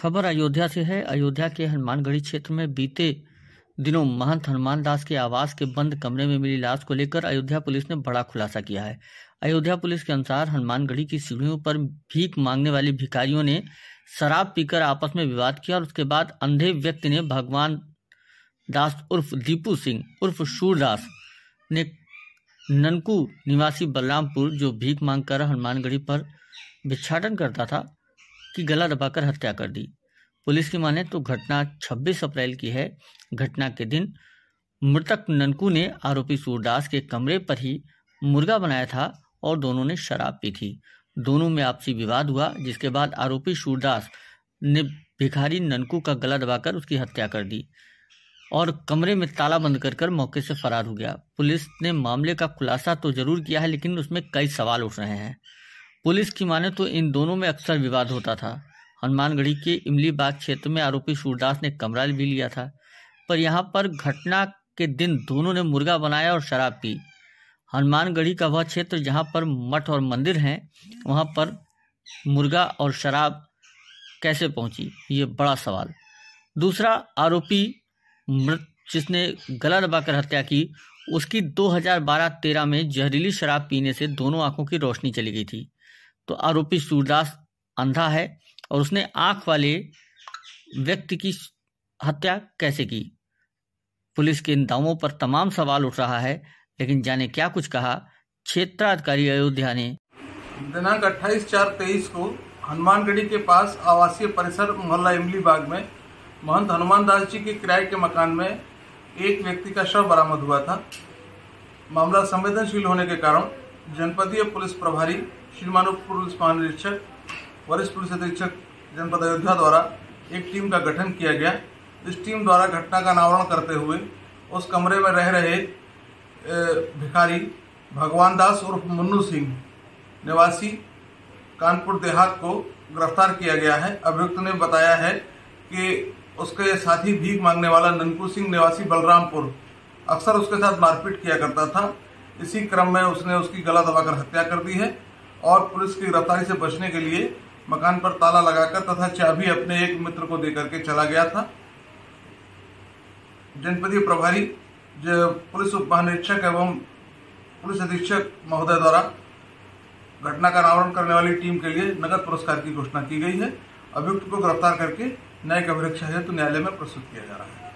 खबर अयोध्या से है अयोध्या के हनुमानगढ़ी क्षेत्र में बीते दिनों महंत हनुमान दास के आवास के बंद कमरे में मिली लाश को लेकर अयोध्या पुलिस ने बड़ा खुलासा किया है अयोध्या पुलिस के अनुसार हनुमानगढ़ी की सीढ़ियों पर भीख मांगने वाली भिखारियों ने शराब पीकर आपस में विवाद किया और उसके बाद अंधे व्यक्ति ने भगवान दास उर्फ दीपू सिंह उर्फ सूरदास ने ननकू निवासी बलरामपुर जो भीख मांगकर हनुमानगढ़ी पर विच्छाटन करता था की गला दबाकर हत्या कर दी पुलिस की माने तो घटना 26 अप्रैल की है घटना के दिन मृतक ननकू ने आरोपी सूरदास के कमरे पर ही मुर्गा बनाया था और दोनों ने शराब पी थी दोनों में आपसी विवाद हुआ जिसके बाद आरोपी सूरदास ने भिखारी ननकू का गला दबाकर उसकी हत्या कर दी और कमरे में ताला बंद कर कर मौके से फरार हो गया पुलिस ने मामले का खुलासा तो जरूर किया है लेकिन उसमें कई सवाल उठ रहे हैं पुलिस की माने तो इन दोनों में अक्सर विवाद होता था हनुमानगढ़ी के इमली बाग क्षेत्र में आरोपी सूरदास ने कमरा भी लिया था पर यहाँ पर घटना के दिन दोनों ने मुर्गा बनाया और शराब पी हनुमानगढ़ी का वह क्षेत्र जहाँ पर मठ और मंदिर हैं वहाँ पर मुर्गा और शराब कैसे पहुँची ये बड़ा सवाल दूसरा आरोपी मृत जिसने गला दबाकर हत्या की उसकी 2012-13 में जहरीली शराब पीने से दोनों आंखों की रोशनी चली गई थी तो आरोपी सूरदास अंधा है और उसने आंख वाले व्यक्ति की हत्या कैसे की पुलिस के इन दावों पर तमाम सवाल उठ रहा है लेकिन जाने क्या कुछ कहा क्षेत्राधिकारी अयोध्या ने दिनांक 28 चार तेईस को हनुमानगढ़ी के पास आवासीय परिसर मोहल्ला इमली बाग में महंत हनुमान दास जी के किराए के मकान में एक व्यक्ति का शव बरामद हुआ था मामला संवेदनशील होने के कारण जनपदीय पुलिस प्रभारी श्रीमानव पुलिस महानिरीक्षक वरिष्ठ पुलिस अधीक्षक जनपद अयोध्या द्वारा एक टीम का गठन किया गया इस टीम द्वारा घटना का अनावरण करते हुए उस कमरे में रह रहे भिखारी भगवान दास उर्फ मुन्नू सिंह निवासी कानपुर देहात को गिरफ्तार किया गया है अभियुक्त ने बताया है कि उसके साथी भीख मांगने वाला नंकू सिंह निवासी बलरामपुर अक्सर उसके साथ मारपीट किया करता था इसी क्रम में उसने उसकी गला दबाकर हत्या कर दी है और पुलिस की गिरफ्तारी से बचने के लिए मकान पर ताला लगाकर तथा चाबी अपने एक मित्र को देकर के चला गया था जनपदीय प्रभारी पुलिस उप महानिरीक्षक एवं पुलिस अधीक्षक महोदय द्वारा घटना का अनावरण करने वाली टीम के लिए नगद पुरस्कार की घोषणा की गई है अभियुक्त को गिरफ्तार करके न्यायिक अभिरक्षा हेतु न्यायालय में प्रस्तुत किया जा रहा है